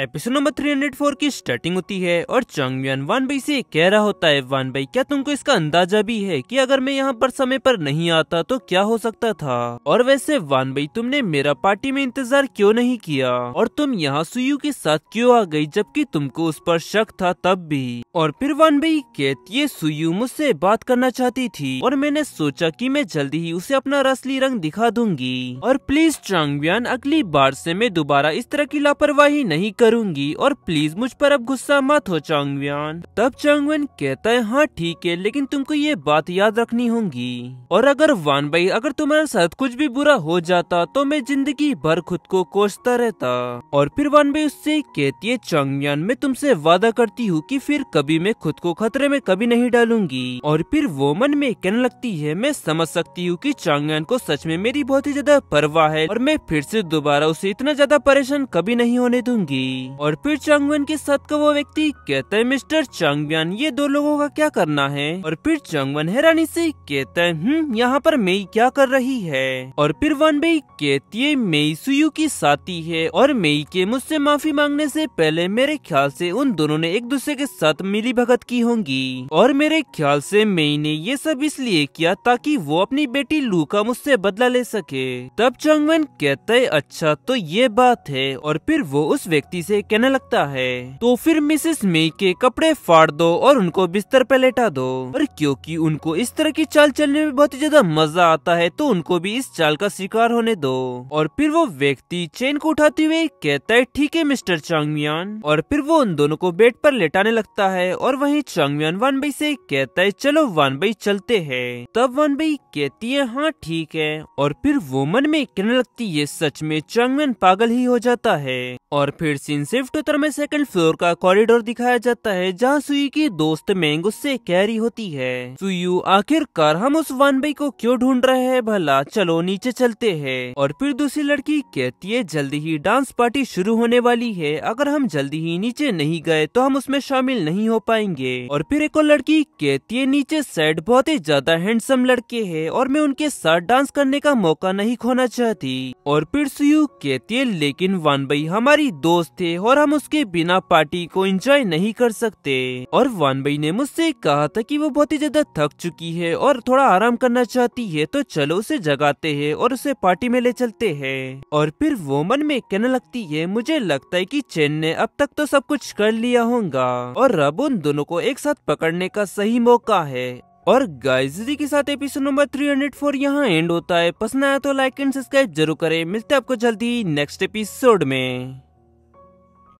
episode number 304 की starting होती है और चांगमियान वन भाई से कह रहा होता है वन भाई क्या तुमको इसका अंदाजा भी है कि अगर मैं यहाँ पर समय पर नहीं आता तो क्या हो सकता था और वैसे वान भाई तुमने मेरा पार्टी में इंतजार क्यों नहीं किया और तुम यहाँ सुयू के साथ क्यों आ गई जबकि तुमको उस पर शक था तब भी और फिर वान भाई कहती है सुयू मुझसे बात करना चाहती थी और मैंने सोचा की मैं जल्दी ही उसे अपना रसली रंग दिखा दूंगी और प्लीज चांगमियान अगली बार ऐसी मैं दोबारा इस तरह की लापरवाही नहीं कर करूंगी और प्लीज मुझ पर अब गुस्सा मत हो चांगव्यान तब चांगवन कहता है हाँ ठीक है लेकिन तुमको ये बात याद रखनी होगी और अगर वान भाई अगर तुम्हारे साथ कुछ भी बुरा हो जाता तो मैं जिंदगी भर खुद को कोसता रहता और फिर वान भाई उससे कहती है चांगव्यान मैं तुमसे वादा करती हूँ की फिर कभी मैं खुद को खतरे में कभी नहीं डालूंगी और फिर वो मन में कहने लगती है मैं समझ सकती हूँ की चांगव्यान को सच में मेरी बहुत ही ज्यादा परवाह है और मैं फिर से दोबारा उसे इतना ज्यादा परेशान कभी नहीं होने दूंगी थी और फिर चंगवन के साथ का वो व्यक्ति कहता है मिस्टर चंगवन ये दो लोगों का क्या करना है और फिर चंगवन हैरानी से कहते हैं हम्म, यहाँ पर मई क्या कर रही है और फिर वन भाई कहती है मई सुयू की साथी है और मई के मुझसे माफी मांगने से पहले मेरे ख्याल से उन दोनों ने एक दूसरे के साथ मिली भगत की होंगी और मेरे ख्याल से मई ने ये सब इसलिए किया ताकि वो अपनी बेटी लू का मुझसे बदला ले सके तब चंगवन कहते अच्छा तो ये बात है और फिर वो उस व्यक्ति शांति से कहने लगता है तो फिर मिसेस मे के कपड़े फाड़ दो और उनको बिस्तर पे लेटा दो पर क्योंकि उनको इस तरह की चाल चलने में बहुत ही ज्यादा मजा आता है तो उनको भी इस चाल का शिकार होने दो और फिर वो व्यक्ति चेन को उठाते हुए कहता है ठीक है मिस्टर चांगमियान और फिर वो उन दोनों को बेड पर लेटाने लगता है और वही चांगमियान वान भाई से कहता है चलो वान भाई चलते है तब वान भाई कहती है हाँ ठीक है और फिर वो मन में कहने लगती है सच में चांगमियान पागल ही हो जाता है और फिर सीन शिफ्ट उत्तर में सेकंड फ्लोर का कॉरिडोर दिखाया जाता है जहाँ सुई की दोस्त मैंग उससे कैरी होती है सुयू आखिरकार हम उस भाई को क्यों ढूंढ रहे हैं भला चलो नीचे चलते हैं और फिर दूसरी लड़की कहती है जल्दी ही डांस पार्टी शुरू होने वाली है अगर हम जल्दी ही नीचे नहीं गए तो हम उसमें शामिल नहीं हो पाएंगे और फिर एक और लड़की कहती है नीचे साइड बहुत ही ज्यादा हैंडसम लड़के है और मैं उनके साथ डांस करने का मौका नहीं खोना चाहती और फिर सुयू कहती है लेकिन वानबाई हमारे हमारी दोस्त थे और हम उसके बिना पार्टी को एंजॉय नहीं कर सकते और भाई ने मुझसे कहा था कि वो बहुत ही ज्यादा थक चुकी है और थोड़ा आराम करना चाहती है तो चलो उसे जगाते हैं और उसे पार्टी में ले चलते हैं और फिर वो मन में कहने लगती है मुझे लगता है कि चैन ने अब तक तो सब कुछ कर लिया होगा और अब उन दोनों को एक साथ पकड़ने का सही मौका है और गाइस के साथ एपिसोड नंबर 304 यहाँ एंड होता है पसंद आया तो लाइक एंड सब्सक्राइब जरूर करें मिलते हैं आपको जल्दी नेक्स्ट एपिसोड में